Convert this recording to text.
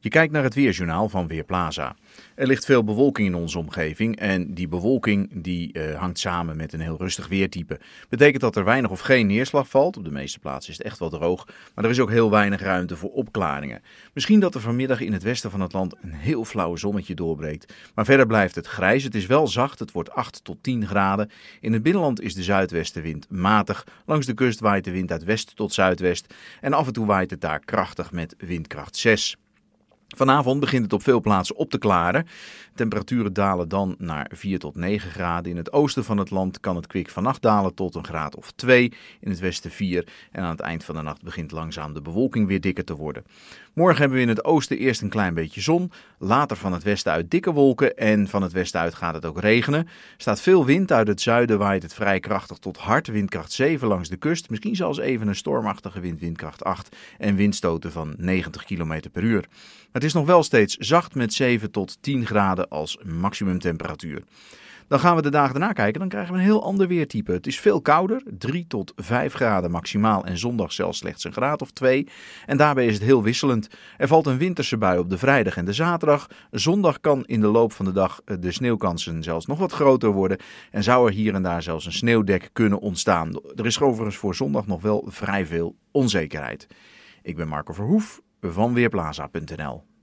Je kijkt naar het weerjournaal van Weerplaza. Er ligt veel bewolking in onze omgeving en die bewolking die, eh, hangt samen met een heel rustig weertype. Betekent dat er weinig of geen neerslag valt. Op de meeste plaatsen is het echt wel droog, maar er is ook heel weinig ruimte voor opklaringen. Misschien dat er vanmiddag in het westen van het land een heel flauwe zonnetje doorbreekt, maar verder blijft het grijs. Het is wel zacht, het wordt 8 tot 10 graden. In het binnenland is de zuidwestenwind matig. Langs de kust waait de wind uit west tot zuidwest en af en toe waait het daar krachtig met windkracht 6. Vanavond begint het op veel plaatsen op te klaren. Temperaturen dalen dan naar 4 tot 9 graden. In het oosten van het land kan het kwik vannacht dalen tot een graad of 2. In het westen 4. En aan het eind van de nacht begint langzaam de bewolking weer dikker te worden. Morgen hebben we in het oosten eerst een klein beetje zon. Later van het westen uit dikke wolken. En van het westen uit gaat het ook regenen. Er staat veel wind uit het zuiden. Waait het vrij krachtig tot hard. Windkracht 7 langs de kust. Misschien zelfs even een stormachtige wind. Windkracht 8. En windstoten van 90 km per uur. Het is nog wel steeds zacht met 7 tot 10 graden als maximumtemperatuur. Dan gaan we de dagen daarna kijken, dan krijgen we een heel ander weertype. Het is veel kouder, 3 tot 5 graden maximaal en zondag zelfs slechts een graad of 2. En daarbij is het heel wisselend. Er valt een winterse bui op de vrijdag en de zaterdag. Zondag kan in de loop van de dag eh, de sneeuwkansen zelfs nog wat groter worden. En zou er hier en daar zelfs een sneeuwdek kunnen ontstaan. Er is overigens voor zondag nog wel vrij veel onzekerheid. Ik ben Marco Verhoef van